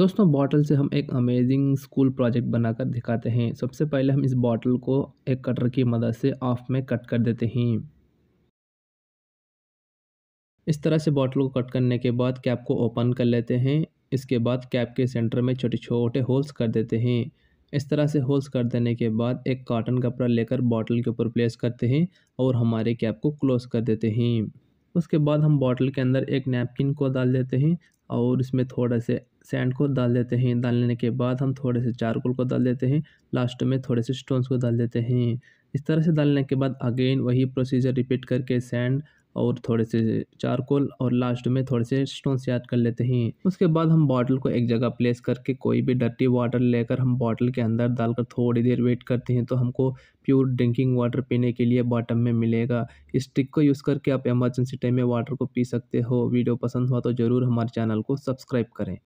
दोस्तों बॉटल से हम एक अमेजिंग स्कूल प्रोजेक्ट बनाकर दिखाते हैं सबसे पहले हम इस बॉटल को एक कटर की मदद से ऑफ में कट कर देते हैं इस तरह से बॉटल को कट करने के बाद कैप को ओपन कर लेते हैं इसके बाद कैप के सेंटर में छोटे छोटे होल्स कर देते हैं इस तरह से होल्स कर देने के बाद एक कॉटन कपड़ा लेकर बॉटल के ऊपर प्लेस करते हैं और हमारे कैप को क्लोज कर देते हैं उसके बाद हम बॉटल के अंदर एक नैपकिन को डाल देते हैं और इसमें थोड़ा से सैंड को डाल देते हैं डालने के बाद हम थोड़े से चारकोल को डाल देते हैं लास्ट में थोड़े से स्टोन्स को डाल देते हैं इस तरह से डालने के बाद अगेन वही प्रोसीजर रिपीट करके सैंड और थोड़े से चारकोल और लास्ट में थोड़े से स्टोन से ऐड कर लेते हैं उसके बाद हम बॉटल को एक जगह प्लेस करके कोई भी डर्टी वाटर लेकर हम बॉटल के अंदर डालकर थोड़ी देर वेट करते हैं तो हमको प्योर ड्रिंकिंग वाटर पीने के लिए बॉटम में मिलेगा इस ट्रिक को यूज़ करके आप इमरजेंसी टाइम में वाटर को पी सकते हो वीडियो पसंद हुआ तो ज़रूर हमारे चैनल को सब्सक्राइब करें